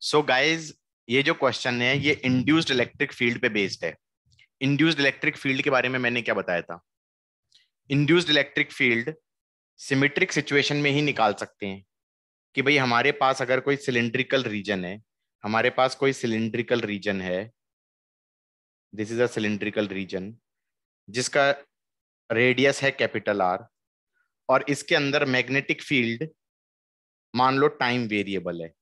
सो so guys ये जो question है ये इंड्यूस्ड इलेक्ट्रिक फील्ड पे बेस्ड है इंड्यूस्ड इलेक्ट्रिक फील्ड के बारे में मैंने क्या बताया था induced electric field symmetric situation में ही निकाल सकते हैं कि भाई हमारे पास अगर कोई सिलेंड्रिकल रीजन है हमारे पास कोई सिलेंड्रिकल रीजन है this is a cylindrical region जिसका रेडियस है कैपिटल आर और इसके अंदर मैग्नेटिक फील्ड मान लो टाइम वेरिएबल है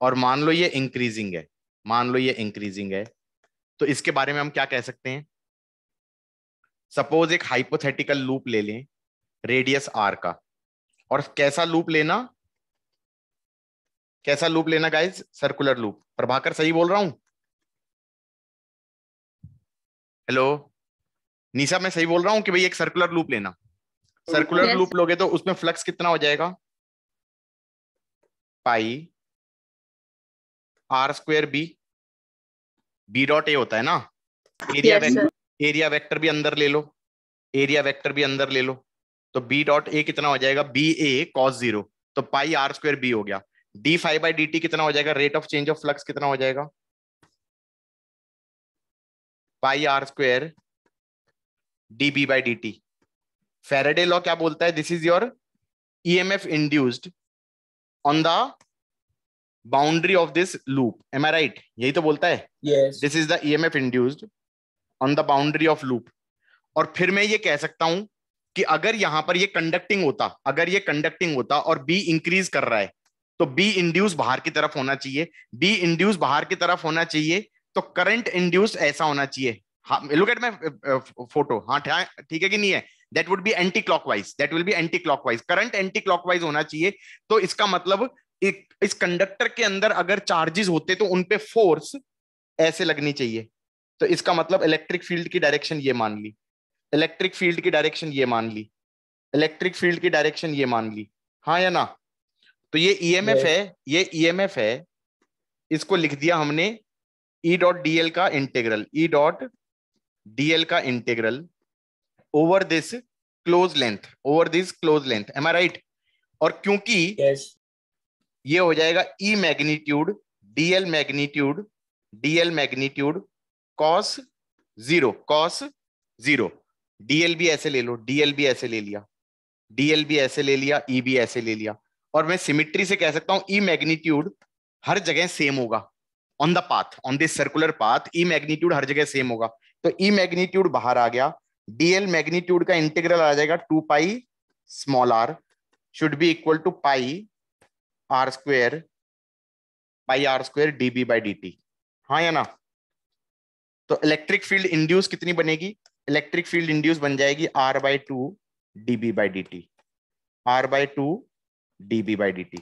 और मान लो ये इंक्रीजिंग है मान लो ये इंक्रीजिंग है तो इसके बारे में हम क्या कह सकते हैं सपोज एक हाइपोथेटिकल लूप ले लें रेडियस आर का और कैसा लूप लेना कैसा लूप लेना गाइज सर्कुलर लूप प्रभाकर सही बोल रहा हूं हेलो निशा मैं सही बोल रहा हूं कि भाई एक सर्कुलर लूप लेना सर्कुलर लूप लोगे तो उसमें फ्लक्स कितना हो जाएगा pi R square B B dot A होता है ना एरिया yes, एरिया वेक्टर भी अंदर ले लो एरिया वेक्टर भी अंदर ले लो तो बी डॉट ए कितना हो जाएगा बी ए कॉस जीरो तो पाई आर स्क्वेयर बी हो गया D five by D T कितना हो जाएगा rate of change of flux कितना हो जाएगा pi R square D B by D T Faraday law क्या बोलता है this is your E M F induced on the boundary of this loop am I right यही तो बोलता है this is the EMF induced on the boundary of loop और फिर मैं ये कह सकता हूं कि अगर यहां पर ये कंडक्टिंग होता अगर ये कंडक्टिंग होता और बी इंक्रीज कर रहा है तो बी इंड्यूस बाहर की तरफ होना चाहिए बी इंड्यूस बाहर की तरफ होना चाहिए तो करंट इंड्यूस ऐसा होना चाहिए हाँ लुक एट माई फोटो हाँ ठीक है कि नहीं है that would be anti clockwise that will be anti clockwise current anti clockwise होना चाहिए तो इसका मतलब एक इस कंडक्टर के अंदर अगर चार्जेस होते तो उनपे फोर्स ऐसे लगनी चाहिए तो इसका मतलब इलेक्ट्रिक फील्ड की डायरेक्शन ये मान ली इलेक्ट्रिक फील्ड की डायरेक्शन ये मान ली इलेक्ट्रिक फील्ड की डायरेक्शन ये मान ली हाँ या ना तो ये ईएमएफ e है ये ईएमएफ e है इसको लिख दिया हमने ई डॉट डीएल का इंटेग्रल ई डॉट डीएल का integral over this close length over this close length am I right और क्योंकि ये हो जाएगा E magnitude DL magnitude DL magnitude cos zero cos zero DL भी ऐसे ले लो डीएल भी ऐसे ले लिया डीएल भी ऐसे ले लिया ई e भी ऐसे ले लिया और मैं सिमिट्री से कह सकता हूं ई मैग्नीट्यूड हर जगह सेम होगा on the path on this circular path E magnitude हर जगह सेम होगा तो ई e मैग्नीट्यूड बाहर आ गया डीएल मैग्नीट्यूड का इंटीग्रल आ जाएगा two pi small R should be equal to pi R square by R square D B by D T हाँ या ना तो इलेक्ट्रिक फील्ड इंड्यूस कितनी बनेगी इलेक्ट्रिक फील्ड इंड्यूस बन जाएगी R by two D B by D T R by two D B by D T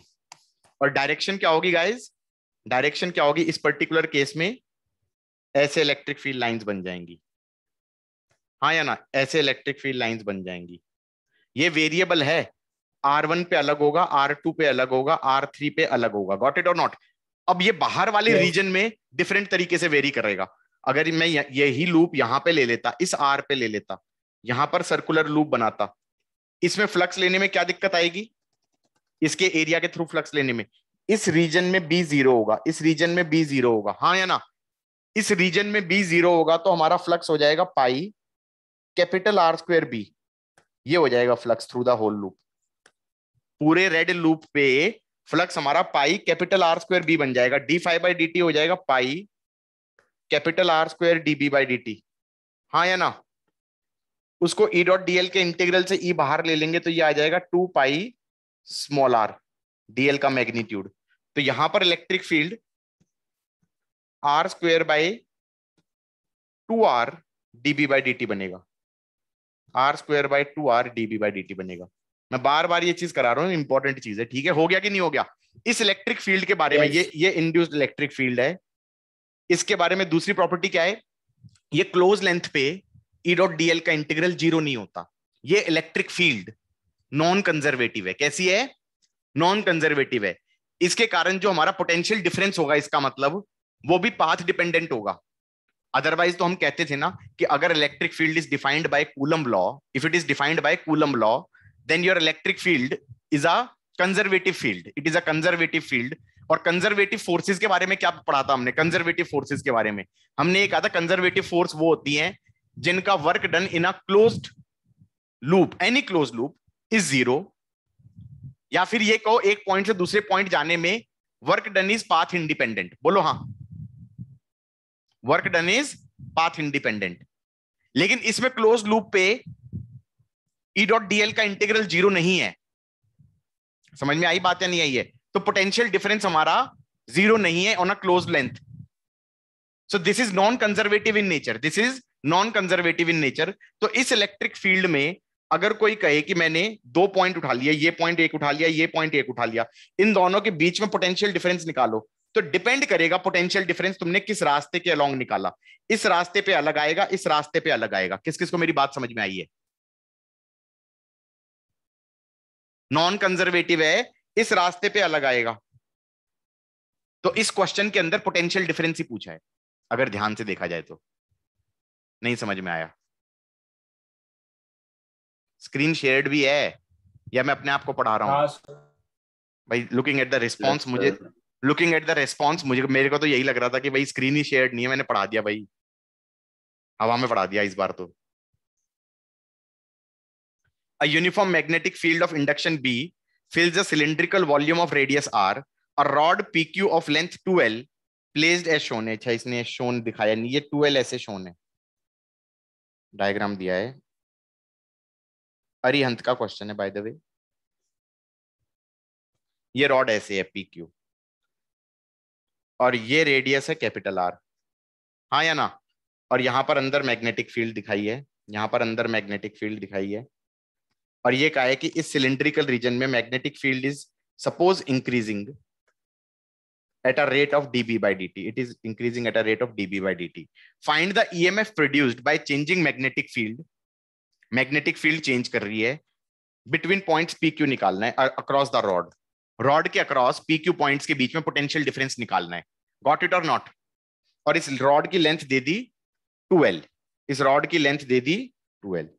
और direction क्या होगी गाइज डायरेक्शन क्या होगी इस पर्टिकुलर केस में ऐसे इलेक्ट्रिक फील्ड लाइंस बन जाएंगी हाँ या ना ऐसे इलेक्ट्रिक फील्ड लाइंस बन जाएंगी ये वेरिएबल है आर वन पे अलग होगा आर टू पे अलग होगा आर थ्री पे अलग होगा गॉट इट और नॉट अब ये बाहर वाले रीजन में डिफरेंट तरीके से वेरी करेगा अगर मैं यही लूप यहां पे ले लेता इस आर पे ले लेता यहां पर सर्कुलर लूप बनाता इसमें फ्लक्स लेने में क्या दिक्कत आएगी इसके एरिया के थ्रू फ्लक्स लेने में इस रीजन में बी जीरो होगा इस रीजन में बी जीरो होगा हाँ या ना इस रीजन में बी जीरो होगा तो हमारा फ्लक्स हो जाएगा pi capital R square B ये हो जाएगा flux through the whole loop पूरे रेड लूप पे फ्लक्स हमारा pi capital R square B बन जाएगा D five by D T हो जाएगा pi capital R square D B by D T हाँ या ना उसको ई डॉट डी एल के इंटीग्रल से ई e बाहर ले लेंगे तो ये आ जाएगा two pi small R DL का मैग्नीट्यूड तो यहां पर electric field R square by two R DB by D बनेगा R square by two R DB by D बनेगा मैं बार बार ये चीज करा रहा हूँ इंपॉर्टेंट चीज है ठीक है हो गया कि नहीं हो गया इस इलेक्ट्रिक फील्ड के बारे yes. में ये ये इंड्यूस्ड इलेक्ट्रिक फील्ड है इसके बारे में दूसरी प्रॉपर्टी क्या है ये क्लोज लेंथ पे ई डॉट डीएल का इंटीग्रल जीरो नहीं होता ये इलेक्ट्रिक फील्ड नॉन कंजर्वेटिव है कैसी है नॉन कंजर्वेटिव है इसके कारण जो हमारा पोटेंशियल डिफरेंस होगा इसका मतलब वो भी पाथ डिपेंडेंट होगा अदरवाइज तो हम कहते थे ना कि अगर electric field is defined by Coulomb law if it is defined by Coulomb law then your electric field is a conservative field it is a conservative field और कंजर्वेटिव फोर्सेस के बारे में क्या पढ़ा था हमने कंजर्वेटिव फोर्सेस के बारे में हमने ये कहा था कंजर्वेटिव फोर्स वो होती है जिनका work done in a closed loop any close loop is zero या फिर ये कहो एक पॉइंट से दूसरे पॉइंट जाने में work done is path independent बोलो हाँ work done is path independent लेकिन इसमें क्लोज लूप पे ई डॉट डीएल का इंटीग्रल जीरो नहीं है समझ में आई बात या नहीं आई है तो पोटेंशियल डिफरेंस हमारा जीरो नहीं है on a close length so this is non conservative in nature this is non conservative in nature तो इस इलेक्ट्रिक फील्ड में अगर कोई कहे कि मैंने दो पॉइंट उठा लिया ये पॉइंट एक उठा लिया ये पॉइंट एक उठा लिया इन दोनों के बीच में पोटेंशियल डिफरेंस निकालो तो डिपेंड करेगा पोटेंशियल डिफरेंस तुमने किस रास्ते के अलोंग निकाला इस रास्ते पे अलग आएगा इस रास्ते पे अलग आएगा किस किस को मेरी बात समझ में आई है नॉन कंजर्वेटिव है इस रास्ते पे अलग आएगा तो इस क्वेश्चन के अंदर पोटेंशियल डिफरेंस ही पूछा है अगर ध्यान से देखा जाए तो नहीं समझ में आया स्क्रीन शेयर्ड भी है या मैं अपने आप को पढ़ा रहा हूं हाँ, भाई लुकिंग एट द रिस्पॉन्स मुझे लुकिंग एट द रिस्पॉन्स मुझे मेरे को तो यही लग रहा था कि भाई स्क्रीन ही शेयर्ड नहीं है मैंने पढ़ा दिया भाई हवा में पढ़ा दिया इस बार तो a uniform magnetic field of induction B fills a cylindrical volume of radius R, a rod PQ of length 2L placed as shown acha isne shown dikhaya nahi ye 2L aise shown hai diagram diya hai arihant ka question hai by the way ये rod ऐसे है P Q और ये radius है capital are हाँ या ना और यहां पर अंदर मैग्नेटिक फील्ड दिखाई है यहां पर अंदर मैग्नेटिक फील्ड दिखाई है और ये कहा है कि इस सिलेंड्रिकल रीजन में magnetic field is suppose increasing at at a rate of dB by dt. It is increasing at a rate of dB by dt. Find the EMF produced by changing magnetic field magnetic field change कर रही है between point P Q निकालना है across the rod rod के across P Q point के बीच में potential difference निकालना है गॉट इट और नॉट और इस रॉड की लेंथ दे दी 12 इस रॉड की लेंथ दे दी 12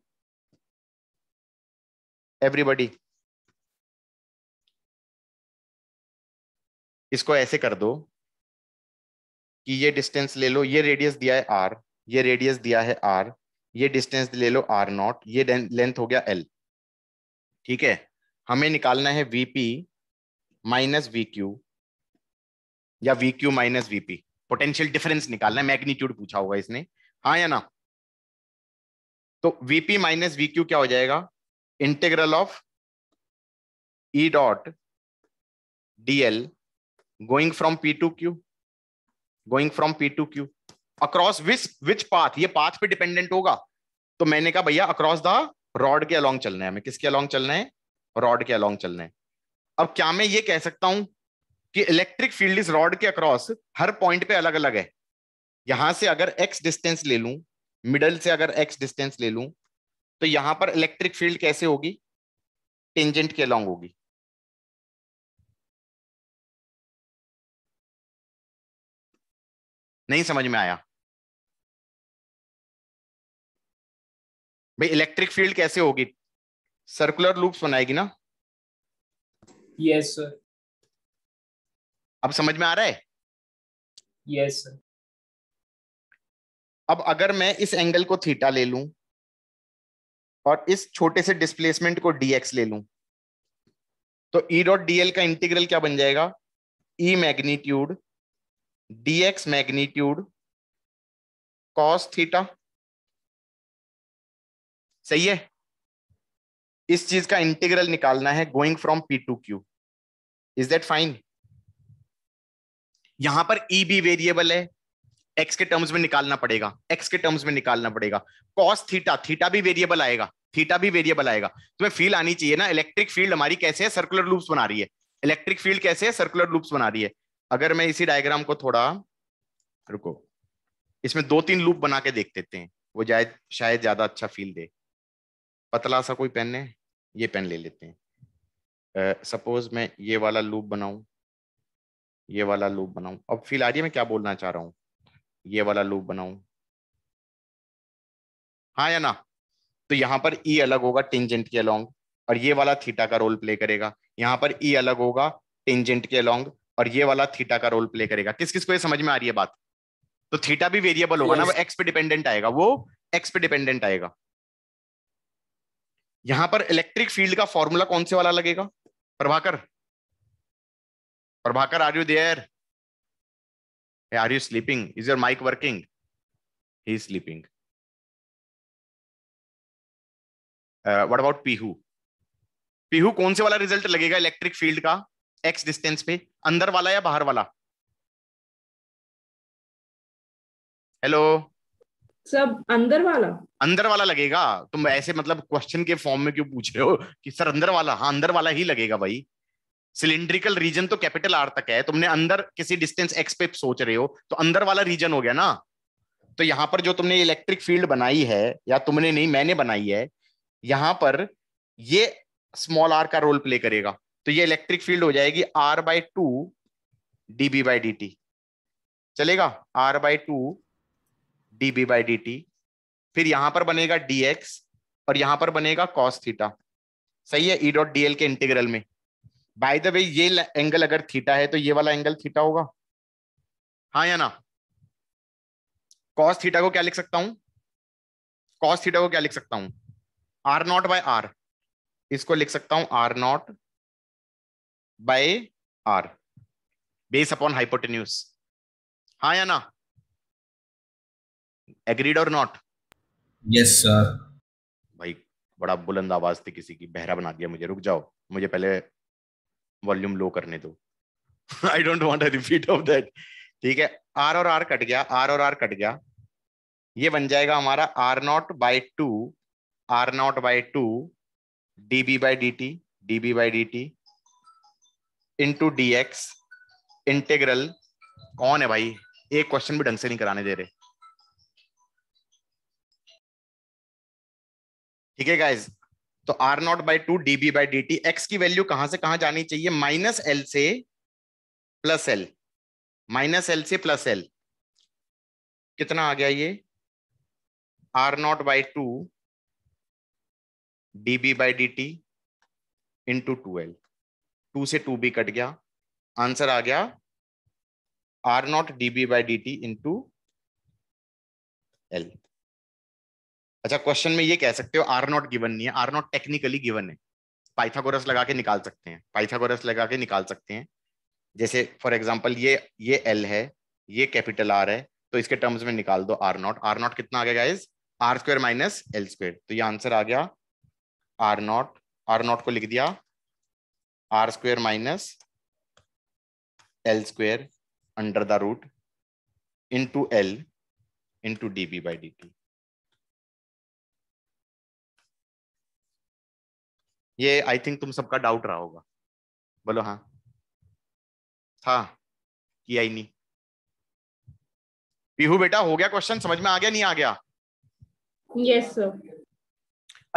एवरीबडी इसको ऐसे कर दो कि ये डिस्टेंस ले लो ये रेडियस दिया है आर ये रेडियस दिया है आर ये डिस्टेंस ले लो आर नॉट ये लेंथ हो गया एल ठीक है हमें निकालना है वीपी माइनस वी क्यू या V Q minus VP potential difference निकालना है मैग्नीट्यूड पूछा होगा इसने हाँ या ना तो वीपी माइनस वी क्यू क्या हो जाएगा integral of E dot DL going from P to Q, going from P to Q. Across which which path? ये path पे dependent होगा तो मैंने कहा भैया across the rod के along चलना है हमें किसके along चलना है रॉड के along चलना है अब क्या मैं ये कह सकता हूं कि इलेक्ट्रिक फील्ड इस रॉड के अक्रॉस हर पॉइंट पे अलग अलग है यहां से अगर x डिस्टेंस ले लूं मिडल से अगर x डिस्टेंस ले लूं तो यहां पर इलेक्ट्रिक फील्ड कैसे होगी टेंजेंट के अलॉन्ग होगी नहीं समझ में आया भाई इलेक्ट्रिक फील्ड कैसे होगी सर्कुलर लूप्स बनाएगी ना यस yes, सर अब समझ में आ रहा है यस yes, सर अब अगर मैं इस एंगल को थीटा ले लूं और इस छोटे से डिस्प्लेसमेंट को dx ले लूं तो e डॉट dl का इंटीग्रल क्या बन जाएगा e magnitude dx magnitude cos theta सही है इस चीज का इंटीग्रल निकालना है going from P to Q is that fine यहां पर ई e भी वेरिएबल है एक्स के टर्म्स में निकालना पड़ेगा एक्स के टर्म्स में निकालना पड़ेगा कॉस थीटा थीटा भी वेरिएबल आएगा थीटा भी वेरिएबल आएगा तुम्हें फील आनी चाहिए ना इलेक्ट्रिक फील्ड हमारी कैसे है सर्कुलर लूप्स बना रही है इलेक्ट्रिक फील्ड कैसे है सर्कुलर लूप्स बना रही है अगर मैं इसी डायग्राम को थोड़ा रुको इसमें दो तीन लूप बना के देख देते हैं वो जाए शायद ज्यादा अच्छा फील दे पतला सा कोई पेन है ये पेन ले लेते हैं सपोज uh, मैं ये वाला लूप बनाऊं ये वाला लूप बनाऊं अब फील आ रही है मैं क्या बोलना चाह रहा हूं ये वाला लूप बनाऊं हाँ या ना तो यहाँ पर ई e अलग होगा टेंजेंट के अलोंग और ये वाला थीटा का रोल प्ले करेगा यहाँ पर ई e अलग होगा टेंजेंट के अलोंग और ये वाला थीटा का रोल प्ले करेगा किस किस को ये समझ में आ रही है बात तो थीटा भी वेरिएबल होगा ना वो एक्स पे डिपेंडेंट आएगा वो एक्स पे डिपेंडेंट आएगा यहां पर इलेक्ट्रिक फील्ड का फॉर्मूला कौन से वाला लगेगा Prabhakar Prabhakar are you there are you sleeping is your mic working he sleeping what about Pihu Pihu कौन से वाला रिजल्ट लगेगा इलेक्ट्रिक फील्ड का एक्स डिस्टेंस पे अंदर वाला या बाहर वाला हेलो सब अंदर वाला अंदर वाला लगेगा तुम ऐसे मतलब क्वेश्चन के फॉर्म में क्यों पूछ रहे हो कि सर अंदर वाला हाँ अंदर वाला ही लगेगा भाई सिलेंड्रिकल रीजन तो कैपिटल आर तक है तुमने अंदर किसी डिस्टेंस एक्स पे सोच रहे हो तो अंदर वाला रीजन हो गया ना तो यहां पर जो तुमने इलेक्ट्रिक फील्ड बनाई है या तुमने नहीं मैंने बनाई है यहां पर ये स्मॉल आर का रोल प्ले करेगा तो ये इलेक्ट्रिक फील्ड हो जाएगी R by two dB by D T चलेगा by by two dB by D टी फिर यहां पर बनेगा डीएक्स और यहां पर बनेगा कॉस थीटा सही है ई डॉट डीएल के इंटीग्रल में बाय द वे ये एंगल अगर थीटा है तो ये वाला एंगल थीटा होगा हाँ या ना कॉस थीटा को क्या लिख सकता हूं कॉस थीटा को क्या लिख सकता हूं आर नॉट बाय आर इसको लिख सकता हूं R naught by R base upon hypotenuse हाँ या ना एग्रीड और नॉट यस सर भाई बड़ा बुलंद आवाज थी किसी की बहरा बना दिया मुझे रुक जाओ मुझे पहले वॉल्यूम लो करने दो I don't want repeat of that ठीक है आर और आर कट गया आर और आर कट गया ये बन जाएगा हमारा R naught by two R naught by two D B by D T D B by D T into D X integral कौन है भाई एक क्वेश्चन भी ढंग से नहीं कराने दे रहे ठीक है गाइज तो R naught by two D B by D T X की वैल्यू कहां से कहां जानी चाहिए माइनस एल से प्लस एल माइनस एल से प्लस एल कितना आ गया ये R naught by two D B by D T into two L two से टू बी कट गया आंसर आ गया R naught D B by D T into L अच्छा क्वेश्चन में ये कह सकते हो आर नॉट गिवन नहीं है आर नॉट टेक्निकली गिवन है पाइथागोरस लगा के निकाल सकते हैं पाइथागोरस लगा के निकाल सकते हैं जैसे फॉर एग्जाम्पल ये ये एल है ये कैपिटल आर है तो इसके टर्म्स में निकाल दो आर नॉट आर नॉट कितना आ गया guys R square minus L square तो ये आंसर आ गया आर नॉट आर नॉट को लिख दिया R square minus L square under the root into L into D B by D T ये आई थिंक तुम सबका डाउट रहा होगा बोलो हाँ था किया ही नहीं पीहू बेटा हो गया क्वेश्चन समझ में आ गया नहीं आ गया यस yes, सर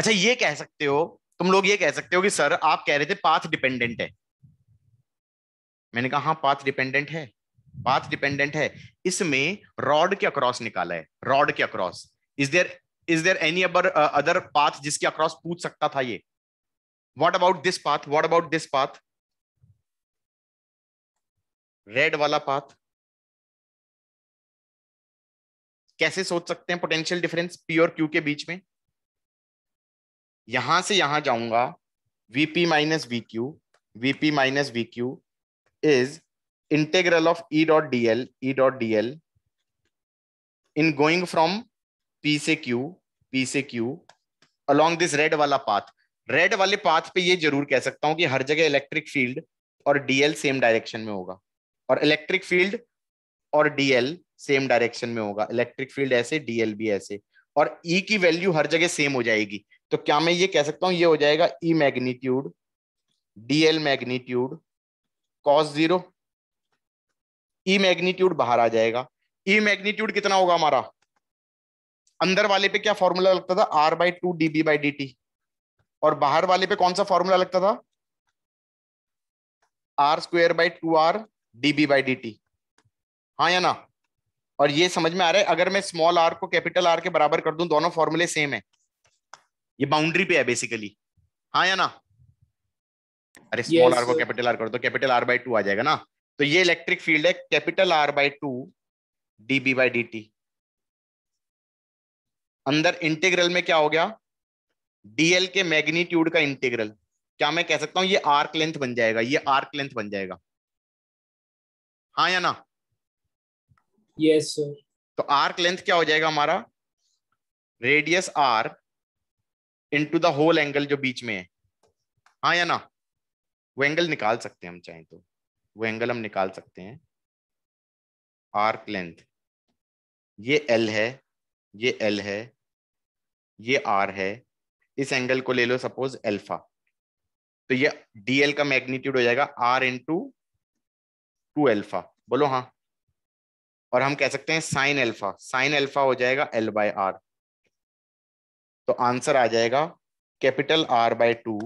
अच्छा ये कह सकते हो तुम लोग ये कह सकते हो कि सर आप कह रहे थे पाथ डिपेंडेंट है मैंने कहा हाँ पाथ डिपेंडेंट है पाथ डिपेंडेंट है इसमें रॉड के अक्रॉस निकाला है रॉड के across is there is there any other other path जिसके अक्रॉस पूछ सकता था ये what about this path what about this path red वाला पाथ कैसे सोच सकते हैं पोटेंशियल डिफरेंस पी और क्यू के बीच में यहां से यहां जाऊंगा vp minus V Q VP minus V Q is integral of E dot D L E dot D L in going from P से क्यू पी से क्यू अलोंग दिस रेड वाला पाथ रेड वाले path पे ये जरूर कह सकता हूं कि हर जगह इलेक्ट्रिक फील्ड और डीएल सेम डायरेक्शन में होगा और इलेक्ट्रिक फील्ड और डीएल सेम डायरेक्शन में होगा इलेक्ट्रिक फील्ड ऐसे डीएल भी ऐसे और ई e की वैल्यू हर जगह सेम हो जाएगी तो क्या मैं ये कह सकता हूं ये हो जाएगा E magnitude DL magnitude cos zero E magnitude बाहर आ जाएगा ई e मैग्नीट्यूड कितना होगा हमारा अंदर वाले पे क्या फॉर्मूला लगता था R by two D B by D T और बाहर वाले पे कौन सा फॉर्मूला लगता था R square by two R D B by D T हाँ या ना और ये समझ में आ रहा है अगर मैं स्मॉल आर को कैपिटल आर के बराबर कर दूं दोनों फॉर्मूले सेम है ये बाउंड्री पे है बेसिकली हाँ या ना अरे स्मॉल आर को कैपिटल आर कर दो कैपिटल आर बाई टू आ जाएगा ना तो ये इलेक्ट्रिक फील्ड है capital R by two D B by D T अंदर इंटीग्रल में क्या हो गया डीएल के मैग्नीट्यूड का इंटीग्रल क्या मैं कह सकता हूं ये आर्क लेंथ बन जाएगा ये आर्क लेंथ बन जाएगा हाँ या ना यस yes, सर तो आर्क लेंथ क्या हो जाएगा हमारा radius R into the whole angle जो बीच में है हाँ या ना वो एंगल निकाल सकते हैं हम चाहें तो वो एंगल हम निकाल सकते हैं आर्क लेंथ ये एल है ये एल है ये आर है इस एंगल को ले लो सपोज एल्फा तो ये डीएल का मैग्नीट्यूड हो जाएगा आर इंटू टू एल्फा बोलो हाँ और हम कह सकते हैं साइन एल्फा साइन एल्फा हो जाएगा एल बाय आर तो आंसर आ जाएगा capital R by two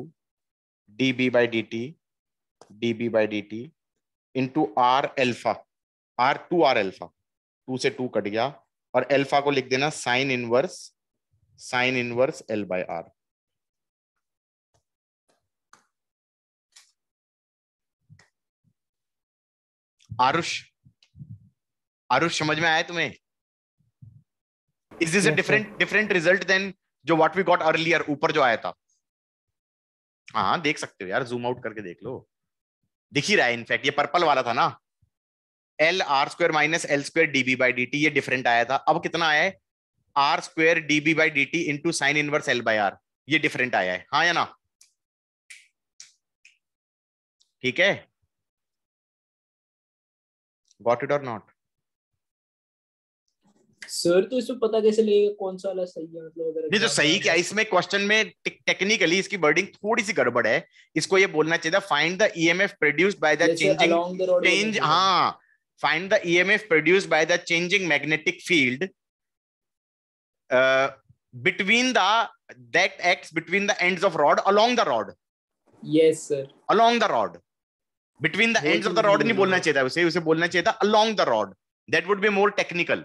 D B by D T D B by D T into R alpha R two R alpha two से टू कट गया और alpha को लिख देना sine inverse sine inverse L by R Arush Arush समझ में आया तुम्हें is this a different different result than जो व्हाट वी गॉट अर्लियर ऊपर जो आया था हाँ देख सकते हो यार जूम आउट करके देख लो दिख ही रहा है इनफैक्ट ये पर्पल वाला था ना L R square minus L square DB by D T ये डिफरेंट आया था अब कितना आया है R square DB by D T into sine inverse L by R ये डिफरेंट आया है हाँ या ना ठीक है गॉट इट और नॉट सर तो इसमें पता कैसे लगेगा कौन सा वाला सही है मतलब अगर नहीं तो सही क्या इसमें क्वेश्चन में टेक्निकली इसकी वर्डिंग थोड़ी सी गड़बड़ है इसको ये बोलना चाहिए था find the EMF produced by the changing change हाँ find the EMF produced by the changing magnetic field between the that X between the end of rod along the rod yes sir along the rod between the end of the rod नहीं बोलना चाहिए था उसे उसे बोलना चाहिए था along the rod that would be more technical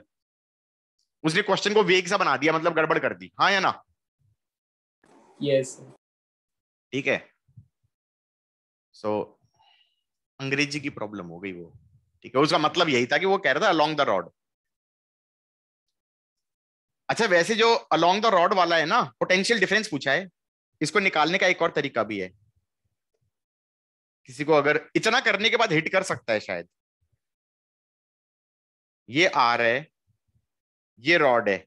उसने क्वेश्चन को वेग सा बना दिया मतलब गड़बड़ कर दी हाँ या ना यस ठीक है सो so, अंग्रेजी की प्रॉब्लम हो गई वो ठीक है उसका मतलब यही था कि वो कह रहा था अलोंग द रॉड अच्छा वैसे जो अलोंग द रॉड वाला है ना पोटेंशियल डिफरेंस पूछा है इसको निकालने का एक और तरीका भी है किसी को अगर इतना करने के बाद हिट कर सकता है शायद ये आ रहा है ये रॉड है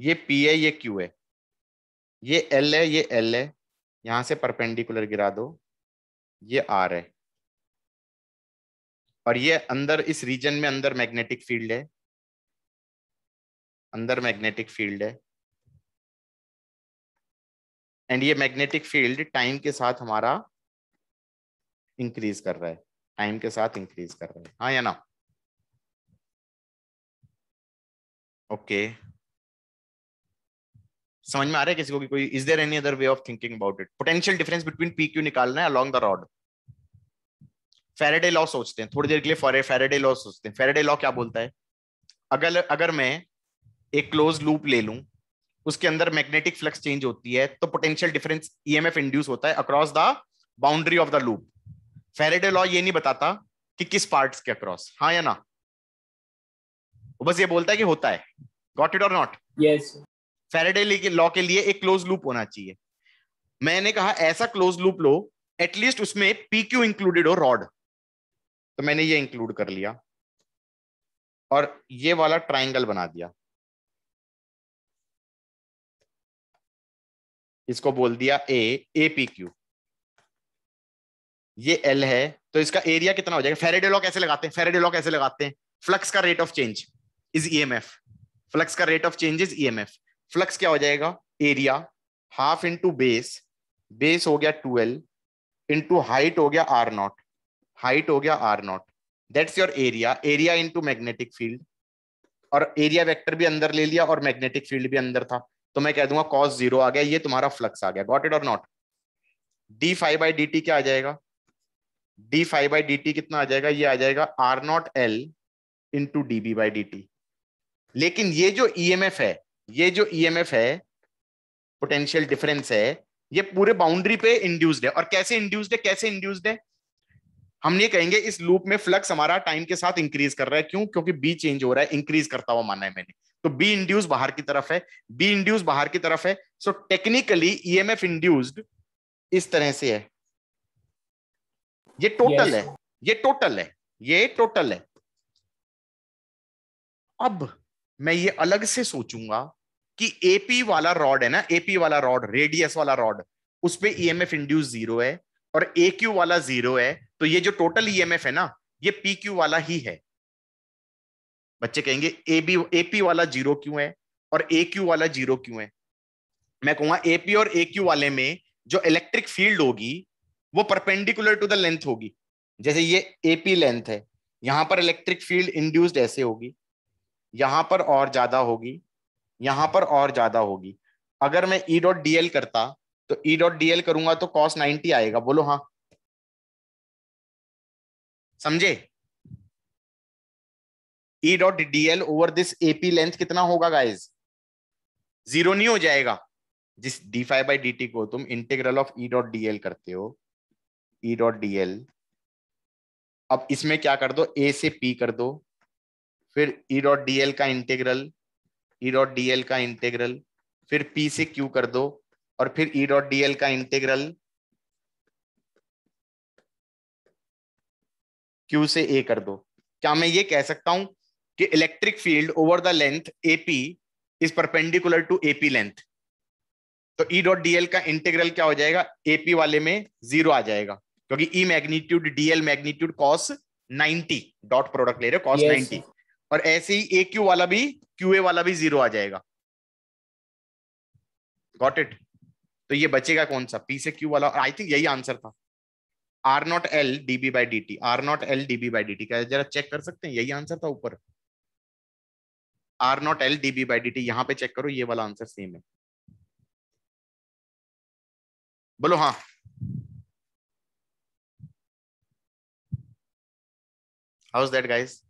ये पी है ये क्यू है ये एल है ये एल है यहां से परपेंडिकुलर गिरा दो ये आर है और ये अंदर इस रीजन में अंदर मैग्नेटिक फील्ड है अंदर मैग्नेटिक फील्ड है एंड ये मैग्नेटिक फील्ड टाइम के साथ हमारा इंक्रीज कर रहा है टाइम के साथ इंक्रीज कर रहा है हाँ या ना ओके okay. समझ में आ रहा है किसी को कि कोई is there any other way of thinking about it potential difference between P Q निकालना है along the rod Faraday law सोचते हैं थोड़ी देर के लिए फॉर फेरेडे लॉ सोचते हैं फेरेडे लॉ क्या बोलता है अगर अगर मैं एक क्लोज लूप ले लूं उसके अंदर मैग्नेटिक फ्लक्स चेंज होती है तो पोटेंशियल डिफरेंस ईएमएफ इंड्यूस होता है across the boundary of the loop Faraday law ये नहीं बताता कि किस पार्ट्स के अक्रॉस हाँ या ना वो बस ये बोलता है कि होता है गॉट इट और नॉट यस फेरेडे लॉ के लिए एक क्लोज लूप होना चाहिए मैंने कहा ऐसा क्लोज लूप लो एटलीस्ट उसमें पी क्यू इंक्लूडेड हो रॉड तो मैंने ये इंक्लूड कर लिया और ये वाला ट्राइंगल बना दिया इसको बोल दिया ए ए पी क्यू ये एल है तो इसका एरिया कितना हो जाएगा फेरेडे लॉ कैसे लगाते हैं फेरेडे लॉ कैसे लगाते हैं फ्लक्स का rate of change is EMF flux का rate of change is EMF flux क्या हो जाएगा area half into base base हो गया ट्वेल्व इंटू हाइट हो गया आर नॉट हाइट हो गया R naught that's your area area into magnetic field और एरिया वेक्टर भी अंदर ले लिया और मैग्नेटिक फील्ड भी अंदर था तो मैं कह दूंगा कॉस जीरो आ गया ये तुम्हारा फ्लक्स आ गया गॉट इट और नॉट D five by D T क्या आ जाएगा D five by D T कितना आ जाएगा ये आ जाएगा R not L into D B by D T लेकिन ये जो ईएमएफ e है ये जो ईएमएफ e है पोटेंशियल डिफरेंस है ये पूरे बाउंड्री पे इंड्यूस्ड है और कैसे इंड्यूस्ड है कैसे इंड्यूस्ड है हम ये कहेंगे इस लूप में फ्लक्स हमारा टाइम के साथ इंक्रीज कर रहा है क्यों क्योंकि बी चेंज हो रहा है इंक्रीज करता हुआ माना है मैंने तो बी इंड्यूस बाहर की तरफ है बी इंड्यूस बाहर की तरफ है सो टेक्निकली ईएमएफ इंड्यूस्ड इस तरह से है ये टोटल yes. है ये टोटल है ये टोटल है अब मैं ये अलग से सोचूंगा कि एपी वाला रॉड है ना एपी वाला रॉड रेडियस वाला रॉड उस पर E M F induce zero है और ए क्यू वाला जीरो है तो ये जो टोटल ई एम एफ है ना ये पी क्यू वाला ही है बच्चे कहेंगे ए बी एपी वाला जीरो क्यों है और ए क्यू वाला जीरो क्यों है मैं कहूंगा एपी और ए क्यू वाले में जो इलेक्ट्रिक फील्ड होगी वो परपेंडिकुलर टू द लेंथ होगी जैसे ये एपी लेंथ है यहां पर इलेक्ट्रिक फील्ड इंड्यूस्ड ऐसे होगी यहां पर और ज्यादा होगी यहां पर और ज्यादा होगी अगर मैं ई डॉट डीएल करता तो ई e डॉट डीएल करूंगा तो कॉस नाइनटी आएगा बोलो हाँ समझे E dot DL over this AP length कितना होगा गाइज जीरो नहीं हो जाएगा जिस D five by D T को तुम integral of E dot DL करते हो ई डॉट डीएल अब इसमें क्या कर दो ए से पी कर दो फिर ई डॉट डी का इंटीग्रल ई डॉट डी का इंटीग्रल फिर पी से क्यू कर दो और फिर ई डॉट डी का इंटीग्रल क्यू से ए कर दो क्या मैं ये कह सकता हूं कि electric field over the length AP is perpendicular to AP length तो ई डॉट डीएल का इंटीग्रल क्या हो जाएगा एपी वाले में जीरो आ जाएगा क्योंकि E magnitude DL magnitude cos 90 dot product ले रहे हो कॉस नाइनटी 90 और ऐसे ही ए क्यू वाला भी क्यू ए वाला भी जीरो आ जाएगा गॉट इट तो ये बचेगा कौन सा पी से क्यू वाला और आई थिंक यही आंसर था R not L D B by D T R not L D B by D T क्या जरा चेक कर सकते हैं यही आंसर था ऊपर R not L D B by D T यहां पर चेक करो ये वाला आंसर सेम है बोलो हाँ हाउ इज दैट गाइज